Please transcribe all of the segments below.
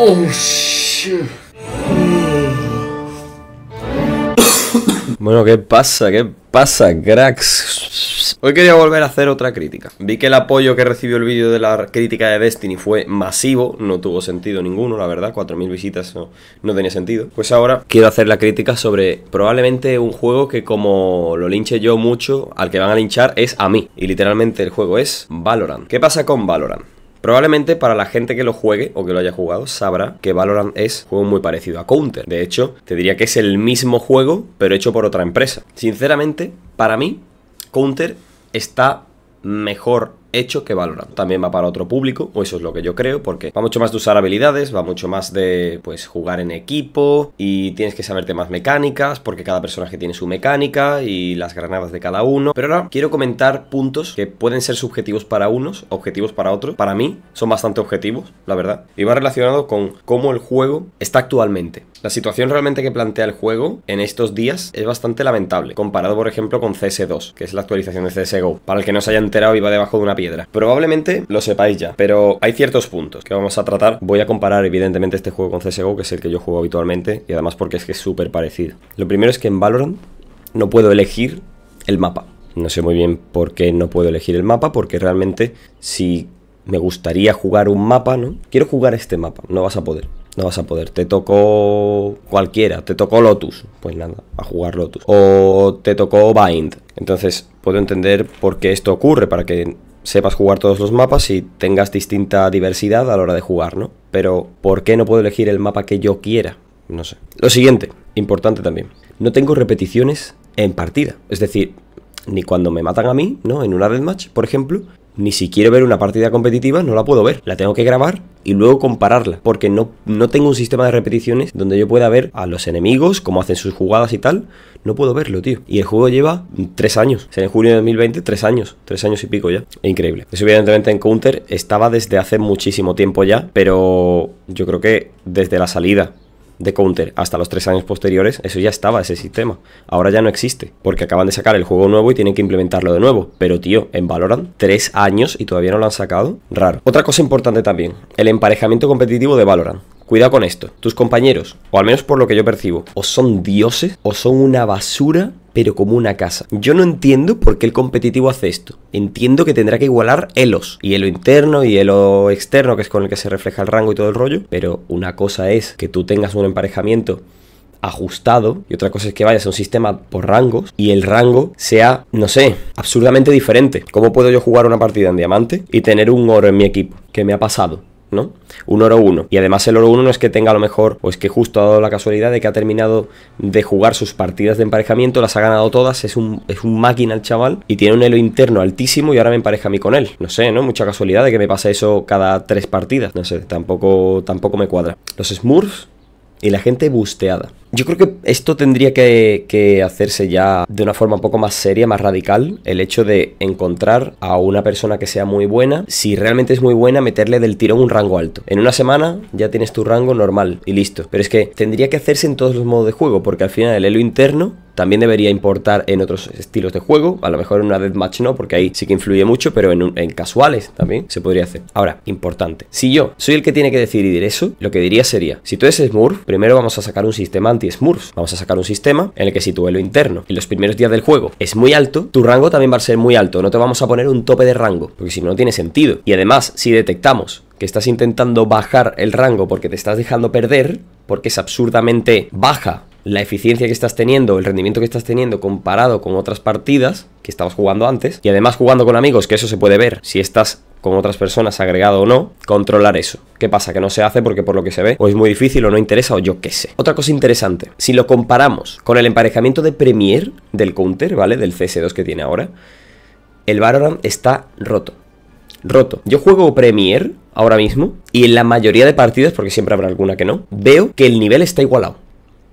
Oh, bueno, ¿qué pasa? ¿Qué pasa, cracks? Hoy quería volver a hacer otra crítica. Vi que el apoyo que recibió el vídeo de la crítica de Destiny fue masivo, no tuvo sentido ninguno, la verdad, 4.000 visitas no, tenía sentido. Pues ahora quiero hacer la crítica sobre probablemente un juego que como lo linche yo mucho, al que van a linchar es a mí. Y literalmente el juego es Valorant. ¿Qué pasa con Valorant? Probablemente para la gente que lo juegue o que lo haya jugado sabrá que Valorant es un juego muy parecido a Counter. De hecho, te diría que es el mismo juego, pero hecho por otra empresa. Sinceramente, para mí, Counter está mejor hecho que valora. También va para otro público, o eso es lo que yo creo, porque va mucho más de usar habilidades, va mucho más de pues jugar en equipo y tienes que saberte más mecánicas, porque cada personaje tiene su mecánica y las granadas de cada uno. Pero ahora quiero comentar puntos que pueden ser subjetivos para unos, objetivos para otros. Para mí son bastante objetivos, la verdad. Y va relacionado con cómo el juego está actualmente. La situación realmente que plantea el juego en estos días es bastante lamentable, comparado por ejemplo con CS2, que es la actualización de CSGO. Para el que no se haya enterado, iba debajo de una piedra. Probablemente lo sepáis ya, pero hay ciertos puntos que vamos a tratar. Voy a comparar evidentemente este juego con CSGO, que es el que yo juego habitualmente, y además porque es que es súper parecido. Lo primero es que en Valorant no puedo elegir el mapa. No sé muy bien por qué no puedo elegir el mapa, porque realmente si me gustaría jugar un mapa, ¿no? Quiero jugar este mapa, no vas a poder no vas a poder. Te tocó cualquiera, te tocó Lotus, pues nada, a jugar Lotus. O te tocó Bind. Entonces puedo entender por qué esto ocurre, para que sepas jugar todos los mapas y tengas distinta diversidad a la hora de jugar, ¿no? Pero ¿por qué no puedo elegir el mapa que yo quiera? No sé. Lo siguiente, importante también. No tengo repeticiones en partida. Es decir, ni cuando me matan a mí, ¿no? En una deathmatch, por ejemplo, ni siquiera ver una partida competitiva, no la puedo ver. La tengo que grabar y luego compararla, porque no, no tengo un sistema de repeticiones donde yo pueda ver a los enemigos, cómo hacen sus jugadas y tal. No puedo verlo, tío. Y el juego lleva tres años. En junio de 2020, tres años. Tres años y pico ya. Increíble. Eso evidentemente en Counter estaba desde hace muchísimo tiempo ya, pero yo creo que desde la salida de Counter hasta los tres años posteriores, eso ya estaba, ese sistema. Ahora ya no existe, porque acaban de sacar el juego nuevo y tienen que implementarlo de nuevo. Pero tío, en Valorant, tres años y todavía no lo han sacado, raro. Otra cosa importante también, el emparejamiento competitivo de Valorant. Cuidado con esto, tus compañeros, o al menos por lo que yo percibo, o son dioses o son una basura pero como una casa. Yo no entiendo por qué el competitivo hace esto. Entiendo que tendrá que igualar elos, elo interno y elo externo, que es con el que se refleja el rango y todo el rollo, pero una cosa es que tú tengas un emparejamiento ajustado y otra cosa es que vayas a un sistema por rangos y el rango sea, no sé, absurdamente diferente. ¿Cómo puedo yo jugar una partida en diamante y tener un oro en mi equipo? ¿Qué me ha pasado? ¿no? Un oro 1. Y además el oro 1 no es que tenga a lo mejor, o es que justo ha dado la casualidad de que ha terminado de jugar sus partidas de emparejamiento, las ha ganado todas, es un, es un máquina el chaval y tiene un elo interno altísimo y ahora me empareja a mí con él. No sé, ¿no? Mucha casualidad de que me pase eso cada tres partidas. No sé, tampoco, tampoco me cuadra. Los Smurfs y la gente busteada. Yo creo que esto tendría que, hacerse ya de una forma un poco más seria, más radical, el hecho de encontrar a una persona que sea muy buena, si realmente es muy buena, meterle del tirón un rango alto. En una semana ya tienes tu rango normal y listo. Pero es que tendría que hacerse en todos los modos de juego, porque al final el elo interno también debería importar en otros estilos de juego, a lo mejor en una deathmatch no, porque ahí sí que influye mucho, pero en, casuales también se podría hacer. Ahora, importante, si yo soy el que tiene que decidir eso, lo que diría sería, si tú eres Smurf, primero vamos a sacar un sistema anti smurfs vamos a sacar un sistema en el que si tu interno en los primeros días del juego es muy alto, tu rango también va a ser muy alto, no te vamos a poner un tope de rango, porque si no, no tiene sentido. Y además, si detectamos que estás intentando bajar el rango porque te estás dejando perder, porque es absurdamente baja la eficiencia que estás teniendo, el rendimiento que estás teniendo comparado con otras partidas que estabas jugando antes. Y además jugando con amigos, que eso se puede ver si estás con otras personas agregado o no, controlar eso. ¿Qué pasa? Que no se hace porque por lo que se ve o es muy difícil o no interesa o yo qué sé. Otra cosa interesante, si lo comparamos con el emparejamiento de Premier del Counter, ¿vale? Del CS2 que tiene ahora, el Valorant está roto. Roto. Yo juego Premier ahora mismo y en la mayoría de partidas, porque siempre habrá alguna que no, veo que el nivel está igualado.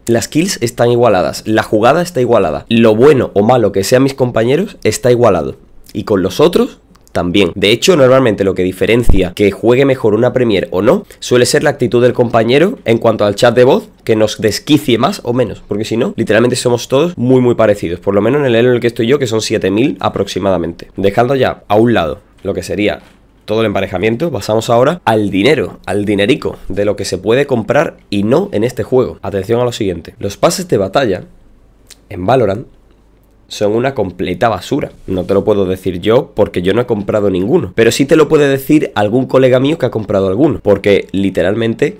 Las kills están igualadas, la jugada está igualada. Lo bueno o malo que sean mis compañeros está igualado. Y con los otros también. De hecho, normalmente lo que diferencia que juegue mejor una Premier o no suele ser la actitud del compañero en cuanto al chat de voz que nos desquicie más o menos, porque si no, literalmente somos todos muy muy parecidos, por lo menos en el en el que estoy yo, que son 7000 aproximadamente. Dejando ya a un lado lo que sería todo el emparejamiento, pasamos ahora al dinero, al dinerico, de lo que se puede comprar y no en este juego. Atención a lo siguiente, los pases de batalla en Valorant son una completa basura. No te lo puedo decir yo porque yo no he comprado ninguno, pero sí te lo puede decir algún colega mío que ha comprado alguno, porque literalmente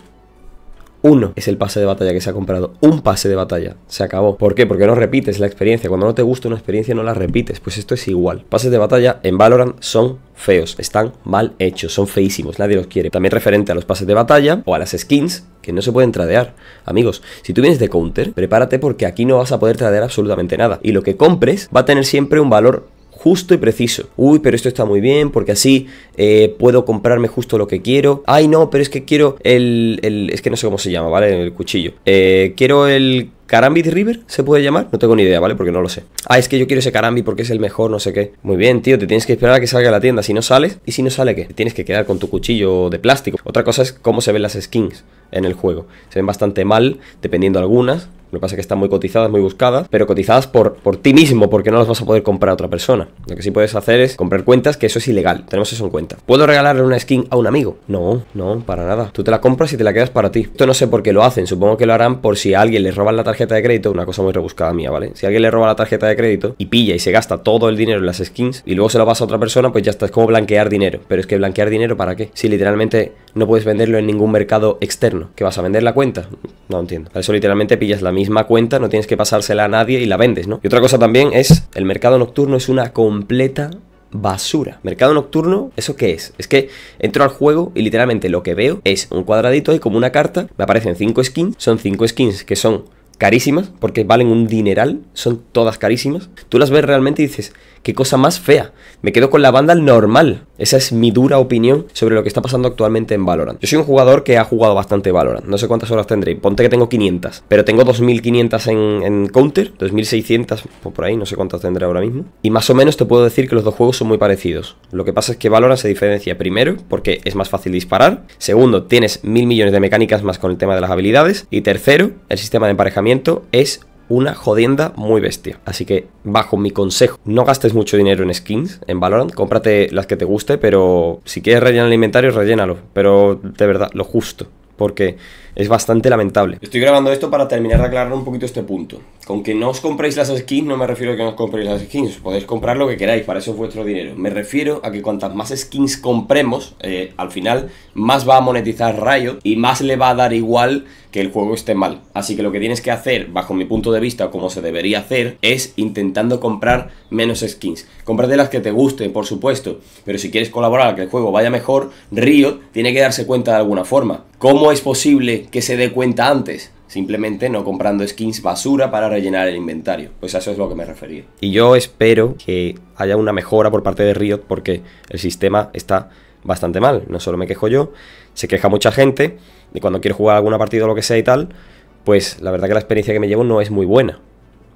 uno es el pase de batalla que se ha comprado. Un pase de batalla. Se acabó. ¿Por qué? Porque no repites la experiencia. Cuando no te gusta una experiencia no la repites. Pues esto es igual. Pases de batalla en Valorant son feos. Están mal hechos. Son feísimos. Nadie los quiere. También referente a los pases de batalla o a las skins que no se pueden tradear. Amigos, si tú vienes de Counter, prepárate porque aquí no vas a poder tradear absolutamente nada. Y lo que compres va a tener siempre un valor justo y preciso. Uy, pero esto está muy bien porque así eh, puedo comprarme justo lo que quiero. Ay, no, pero es que quiero el... es que no sé cómo se llama, ¿vale? El cuchillo. Eh, quiero el de River se puede llamar, no tengo ni idea, ¿vale? Porque no lo sé. Ah, es que yo quiero ese Carambi porque es el mejor, no sé qué. Muy bien, tío, te tienes que esperar a que salga a la tienda. Si no sales, ¿y si no sale qué? tienes que quedar con tu cuchillo de plástico. Otra cosa es cómo se ven las skins en el juego. Se ven bastante mal, dependiendo algunas, lo que pasa es que están muy cotizadas, muy buscadas, pero cotizadas por, por ti mismo, porque no las vas a poder comprar a otra persona. Lo que sí puedes hacer es comprar cuentas, que eso es ilegal. Tenemos eso en cuenta. ¿Puedo regalarle una skin a un amigo? No, no, para nada. Tú te la compras y te la quedas para ti. Esto no sé por qué lo hacen. Supongo que lo harán por si alguien le roban la tarjeta de crédito. Una cosa muy rebuscada mía, ¿vale? Si alguien le roba la tarjeta de crédito y pilla y se gasta todo el dinero en las skins y luego se la pasa a otra persona, pues ya está. Es como blanquear dinero. Pero es que blanquear dinero, ¿para qué? Si literalmente no puedes venderlo en ningún mercado externo. ¿Qué vas a vender la cuenta? No entiendo. eso literalmente pillas la misma cuenta, no tienes que pasársela a nadie y la vendes, ¿no? Y otra cosa también es, el mercado nocturno es una completa basura. Mercado nocturno, ¿eso qué es? Es que entro al juego y literalmente lo que veo es un cuadradito y como una carta, me aparecen 5 skins, son cinco skins que son carísimas, porque valen un dineral, son todas carísimas, tú las ves realmente y dices, qué cosa más fea, me quedo con la banda normal. Esa es mi dura opinión sobre lo que está pasando actualmente en Valorant. Yo soy un jugador que ha jugado bastante Valorant, no sé cuántas horas tendré, ponte que tengo 500, pero tengo 2500 en, en Counter, 2600 pues, por ahí, no sé cuántas tendré ahora mismo, y más o menos te puedo decir que los dos juegos son muy parecidos. Lo que pasa es que Valorant se diferencia primero porque es más fácil disparar, segundo, tienes mil millones de mecánicas más con el tema de las habilidades, y tercero, el sistema de emparejamiento es una jodienda muy bestia. Así que, bajo mi consejo, no gastes mucho dinero en skins en Valorant. Cómprate las que te guste, pero si quieres rellenar el inventario, rellénalo. Pero de verdad, lo justo. Porque es bastante lamentable. Estoy grabando esto para terminar de aclarar un poquito este punto con que no os compréis las skins, no me refiero a que no os compréis las skins, podéis comprar lo que queráis, para eso es vuestro dinero. Me refiero a que cuantas más skins compremos, eh, al final más va a monetizar Rayo y más le va a dar igual que el juego esté mal. Así que lo que tienes que hacer, bajo mi punto de vista, como se debería hacer, es intentando comprar menos skins. Cómprate las que te gusten, por supuesto, pero si quieres colaborar a que el juego vaya mejor, Riot tiene que darse cuenta de alguna forma. ¿Cómo es posible que se dé cuenta antes? simplemente no comprando skins basura para rellenar el inventario. Pues a eso es lo que me refería. Y yo espero que haya una mejora por parte de Riot porque el sistema está bastante mal. No solo me quejo yo, se queja mucha gente de cuando quiero jugar alguna partida o lo que sea y tal, pues la verdad que la experiencia que me llevo no es muy buena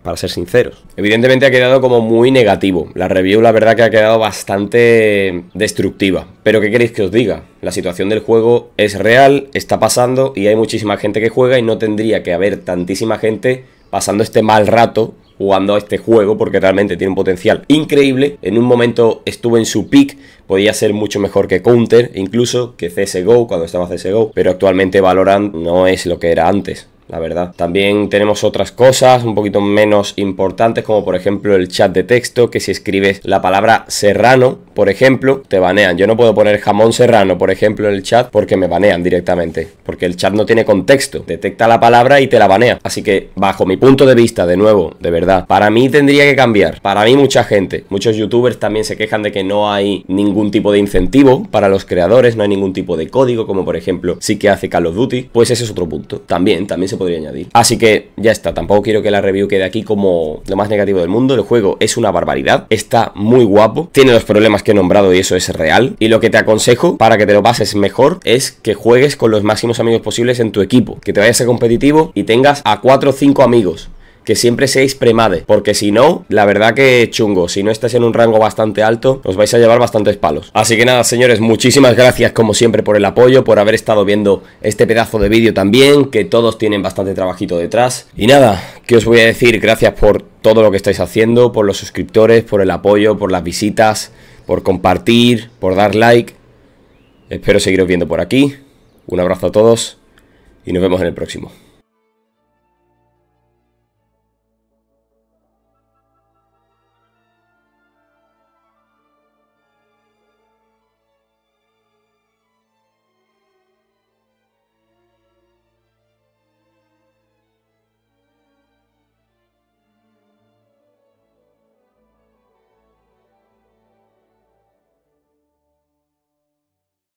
para ser sinceros. Evidentemente ha quedado como muy negativo. La review la verdad que ha quedado bastante destructiva. Pero ¿qué queréis que os diga? La situación del juego es real, está pasando y hay muchísima gente que juega y no tendría que haber tantísima gente pasando este mal rato jugando a este juego porque realmente tiene un potencial increíble. En un momento estuvo en su peak, podía ser mucho mejor que Counter, incluso que CSGO cuando estaba CSGO, pero actualmente Valorant no es lo que era antes la verdad. También tenemos otras cosas un poquito menos importantes, como por ejemplo el chat de texto, que si escribes la palabra serrano, por ejemplo, te banean. Yo no puedo poner jamón serrano, por ejemplo, en el chat porque me banean directamente, porque el chat no tiene contexto, detecta la palabra y te la banea. Así que, bajo mi punto de vista, de nuevo, de verdad, para mí tendría que cambiar. Para mí mucha gente, muchos youtubers también se quejan de que no hay ningún tipo de incentivo para los creadores, no hay ningún tipo de código, como por ejemplo sí que hace Call of Duty, pues ese es otro punto. También, también se podría añadir. Así que ya está, tampoco quiero que la review quede aquí como lo más negativo del mundo. El juego es una barbaridad, está muy guapo, tiene los problemas que he nombrado y eso es real. Y lo que te aconsejo para que te lo pases mejor es que juegues con los máximos amigos posibles en tu equipo, que te vayas a competitivo y tengas a 4 o 5 amigos que siempre seáis premade, porque si no, la verdad que chungo, si no estáis en un rango bastante alto, os vais a llevar bastantes palos. Así que nada, señores, muchísimas gracias como siempre por el apoyo, por haber estado viendo este pedazo de vídeo también, que todos tienen bastante trabajito detrás. Y nada, que os voy a decir? Gracias por todo lo que estáis haciendo, por los suscriptores, por el apoyo, por las visitas, por compartir, por dar like. Espero seguiros viendo por aquí. Un abrazo a todos y nos vemos en el próximo.